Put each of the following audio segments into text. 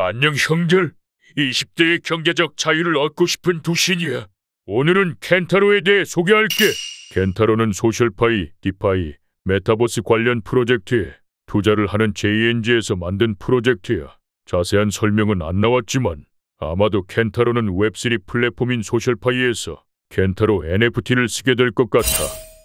안녕 형들. 20대의 경제적 자유를 얻고 싶은 두 신이야. 오늘은 켄타로에 대해 소개할게. 켄타로는 소셜파이, 디파이, 메타버스 관련 프로젝트에 투자를 하는 JNG에서 만든 프로젝트야. 자세한 설명은 안 나왔지만 아마도 켄타로는 웹3 플랫폼인 소셜파이에서 켄타로 NFT를 쓰게 될 것 같아.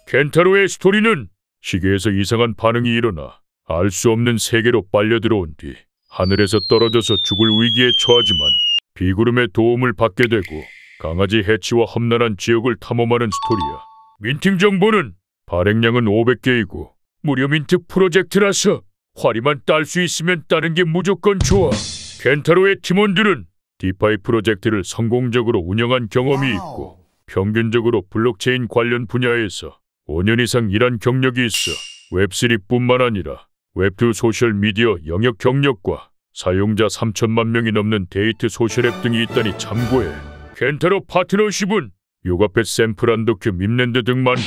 켄타로의 스토리는 시계에서 이상한 반응이 일어나 알 수 없는 세계로 빨려 들어온 뒤 하늘에서 떨어져서 죽을 위기에 처하지만 비구름의 도움을 받게 되고 강아지 해치와 험난한 지역을 탐험하는 스토리야. 민팅 정보는 발행량은 500개이고 무료 민트 프로젝트라서 화리만 딸 수 있으면 따는 게 무조건 좋아. 켄타로의 팀원들은 디파이 프로젝트를 성공적으로 운영한 경험이 있고 평균적으로 블록체인 관련 분야에서 5년 이상 일한 경력이 있어 웹3뿐만 아니라 웹툰 소셜미디어 영역 경력과 사용자 3천만 명이 넘는 데이트 소셜앱 등이 있다니 참고해. 켄타로 파트너십은 요가펫 샌프란도큐 밈랜드 등 많고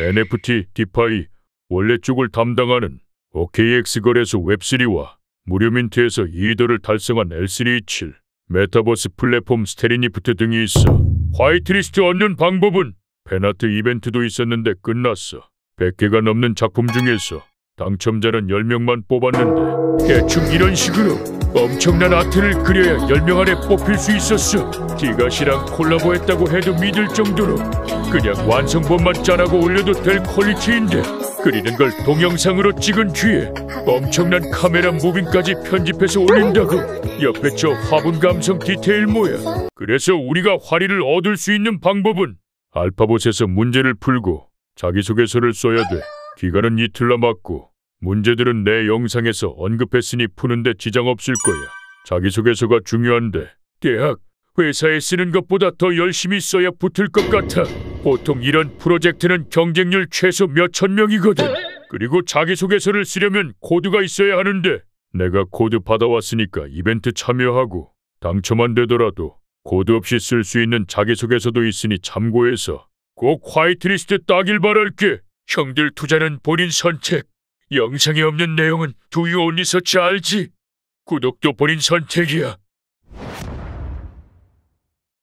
NFT, 디파이, 원래 쪽을 담당하는 OKX 거래소 웹3와 무료민트에서 이더를 달성한 L327, 메타버스 플랫폼 스테리니프트 등이 있어 화이트리스트 얻는 방법은 페나트 이벤트도 있었는데 끝났어. 100개가 넘는 작품 중에서 당첨자는 10명만 뽑았는데 대충 이런 식으로 엄청난 아트를 그려야 10명 안에 뽑힐 수 있었어 디가시랑 콜라보했다고 해도 믿을 정도로 그냥 완성본만 짜라고 올려도 될 퀄리티인데 그리는 걸 동영상으로 찍은 뒤에 엄청난 카메라 무빙까지 편집해서 올린다고 옆에 저 화분 감성 디테일 뭐야 그래서 우리가 화리를 얻을 수 있는 방법은 알파봇에서 문제를 풀고 자기소개서를 써야 돼 기간은 이틀 남았고 문제들은 내 영상에서 언급했으니 푸는데 지장 없을 거야. 자기소개서가 중요한데 대학, 회사에 쓰는 것보다 더 열심히 써야 붙을 것 같아. 보통 이런 프로젝트는 경쟁률 최소 몇 천 명이거든. 그리고 자기소개서를 쓰려면 코드가 있어야 하는데 내가 코드 받아왔으니까 이벤트 참여하고 당첨만 되더라도 코드 없이 쓸 수 있는 자기소개서도 있으니 참고해서 꼭 화이트리스트 따길 바랄게. 형들 투자는 본인 선택. 영상에 없는 내용은 두유 온니서치 알지? 구독도 본인 선택이야.